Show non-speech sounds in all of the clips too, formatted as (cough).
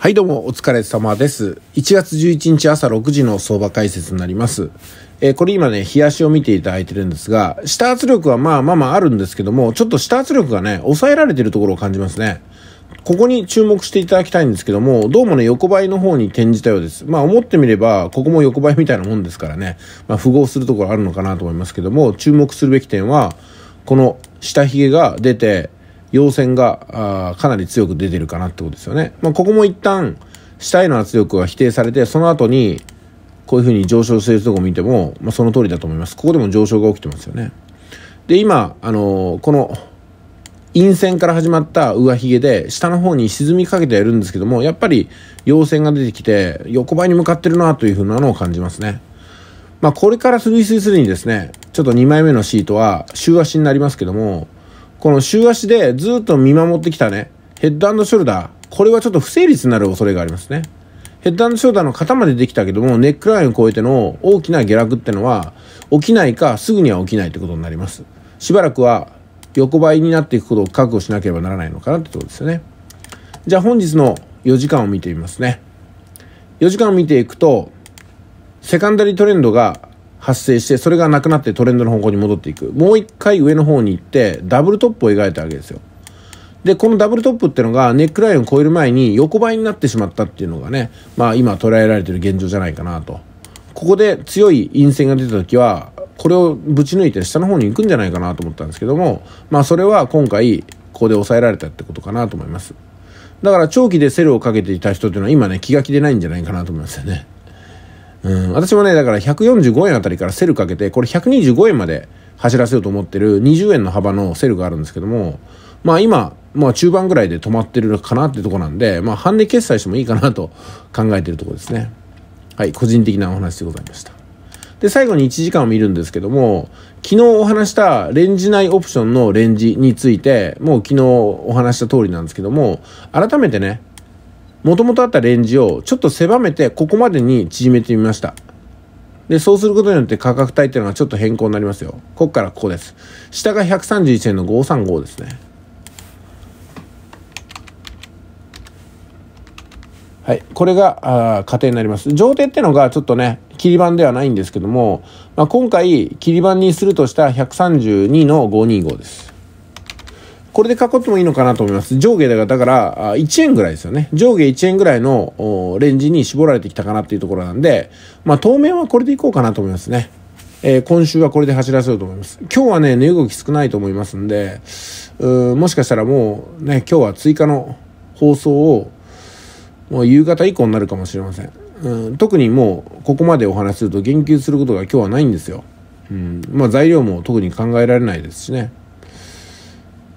はいどうもお疲れ様です。1月11日朝6時の相場解説になります。えー、これ今ね、冷やしを見ていただいてるんですが、下圧力はまあまあまああるんですけども、ちょっと下圧力がね、抑えられてるところを感じますね。ここに注目していただきたいんですけども、どうもね、横ばいの方に転じたようです。まあ思ってみれば、ここも横ばいみたいなもんですからね、まあ符合するところあるのかなと思いますけども、注目するべき点は、この下髭が出て、陽線があかなり強く出てるかなってことですよね。まあ、ここも一旦下への圧力が否定されてその後にこういうふうに上昇しているところを見ても、まあ、その通りだと思います。ここでも上昇が起きてますよね。で今、あのー、この陰線から始まった上髭で下の方に沈みかけてやるんですけどもやっぱり陽線が出てきて横ばいに向かってるなというふうなのを感じますね。まあ、これからスリスリスにですねちょっと2枚目のシートは週足になりますけどもこの週足でずっと見守ってきたね、ヘッドショルダー、これはちょっと不成立になる恐れがありますね。ヘッドショルダーの型までできたけども、ネックラインを超えての大きな下落ってのは、起きないかすぐには起きないってことになります。しばらくは横ばいになっていくことを覚悟しなければならないのかなってとこですよね。じゃあ本日の4時間を見てみますね。4時間を見ていくと、セカンダリートレンドが発生して、それがなくなってトレンドの方向に戻っていく。もう一回上の方に行って、ダブルトップを描いたわけですよ。で、このダブルトップっていうのがネックラインを超える前に横ばいになってしまったっていうのがね、まあ今捉えられてる現状じゃないかなと。ここで強い陰線が出た時は、これをぶち抜いて下の方に行くんじゃないかなと思ったんですけども、まあそれは今回、ここで抑えられたってことかなと思います。だから長期でセルをかけていた人っていうのは今ね、気が気でないんじゃないかなと思いますよね。うん、私もね、だから145円あたりからセルかけて、これ125円まで走らせようと思ってる20円の幅のセルがあるんですけども、まあ今、まあ中盤ぐらいで止まってるかなってとこなんで、まあ半値決済してもいいかなと (laughs) 考えてるとこですね。はい、個人的なお話でございました。で、最後に1時間を見るんですけども、昨日お話したレンジ内オプションのレンジについて、もう昨日お話した通りなんですけども、改めてね、もともとあったレンジをちょっと狭めてここまでに縮めてみましたでそうすることによって価格帯っていうのがちょっと変更になりますよここからここです下が131円の535ですねはい、これがあ仮定になります上手ってのがちょっとね切り板ではないんですけども、まあ、今回切り板にするとした132の525ですこれで囲ってもいいのかなと思います。上下ら、だから、1円ぐらいですよね。上下1円ぐらいのレンジに絞られてきたかなっていうところなんで、まあ当面はこれでいこうかなと思いますね。えー、今週はこれで走らせようと思います。今日はね、値動き少ないと思いますんで、うもしかしたらもうね、今日は追加の放送を、もう夕方以降になるかもしれません。うん、特にもう、ここまでお話しすると言及することが今日はないんですよ。うん、まあ材料も特に考えられないですしね。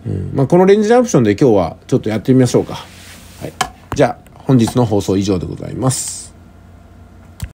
うんまあ、このレンジャープションで今日はちょっとやってみましょうか。はい、じゃあ本日の放送以上でございます。